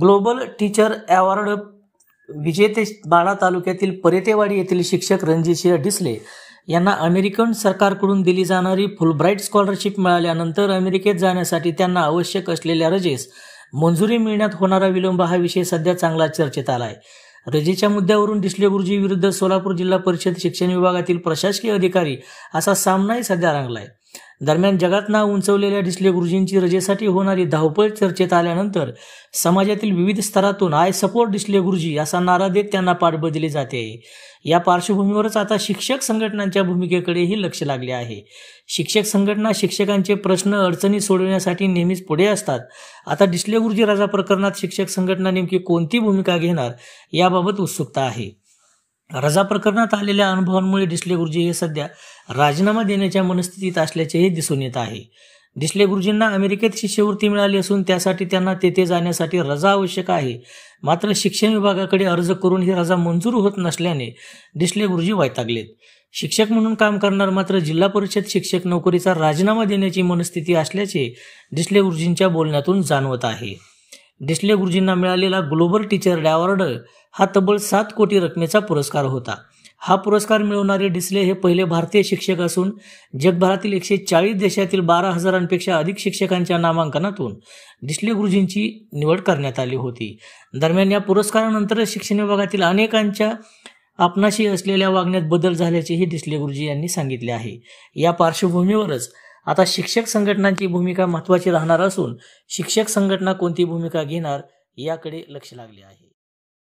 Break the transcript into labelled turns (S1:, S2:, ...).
S1: global teacher award विजेते बाळा तालुक्यातील परेतेवाडी येथील शिक्षक रणजितसिंह डिसले यांना अमेरिकन सरकारकडून दिली जाणारी फुलब्राईट स्कॉलरशिप मिळाल्यानंतर अमेरिकेत जाण्यासाठी त्यांना आवश्यक असलेल्या रजेस मंजुरी मिळण्यात होणारा विलंब हा विषय सध्या चांगला चर्चेत आला आहे रजेच्या मुद्द्यावरून डिसले गुरुजी विरुद्ध सोलापूर जिल्हा परिषद शिक्षण विभागातील प्रशासकीय अधिकारी असा सामनाही सध्या रंगला आहे दरम्यान जगात नाव उंचवलेल्या डिस्ले गुरुजींची रजेसाठी होणारी धावपळ चर्चेत आल्यानंतर समाजातील विविध स्तरातून आय सपोर्ट डिस्ले गुरुजी असा नारा देत त्यांना बदले जाते या पार्श्वभूमीवरच आता शिक्षक संघटनांच्या भूमिकेकडेही लक्ष लागले आहे शिक्षक संघटना शिक्षकांचे प्रश्न अडचणी सोडवण्यासाठी नेहमीच पुढे असतात आता डिस्ले गुरुजी राजा प्रकरणात शिक्षक संघटना नेमकी कोणती भूमिका घेणार याबाबत उत्सुकता आहे रजा प्रकरणात आलेल्या अनुभवांमुळे डिसले गुरुजी हे सध्या राजीनामा देण्याच्या मनस्थितीत असल्याचेही दिसून येत आहे डिसले गुरुजींना अमेरिकेत शिष्यवृत्ती मिळाली असून त्यासाठी त्यांना तेथे जाण्यासाठी रजा आवश्यक आहे मात्र शिक्षण विभागाकडे अर्ज करून ही रजा मंजूर होत नसल्याने डिसले गुरुजी वैतागलेत शिक्षक म्हणून काम करणार मात्र जिल्हा परिषद शिक्षक नोकरीचा राजीनामा देण्याची मनस्थिती असल्याचे डिसले गुरुजींच्या बोलण्यातून जाणवत आहे डिसले गुरुजींना मिळालेला ग्लोबल टीचर डॅवॉर्ड हा तब्बल सात कोटी रकमेचा पुरस्कार होता हा पुरस्कार मिळवणारे डिसले हे पहिले भारतीय शिक्षक असून जगभरातील एकशे चाळीस देशातील बारा हजारांपेक्षा अधिक शिक्षकांच्या नामांकनातून डिसले गुरुजींची निवड करण्यात आली होती दरम्यान या पुरस्कारानंतर शिक्षण विभागातील अनेकांच्या आपणाशी असलेल्या वागण्यात बदल झाल्याचेही डिसले गुरुजी यांनी सांगितले आहे या पार्श्वभूमीवरच आता शिक्षक संघटनांची भूमिका महत्वाची राहणार असून शिक्षक संघटना कोणती भूमिका घेणार याकडे लक्ष लागले आहे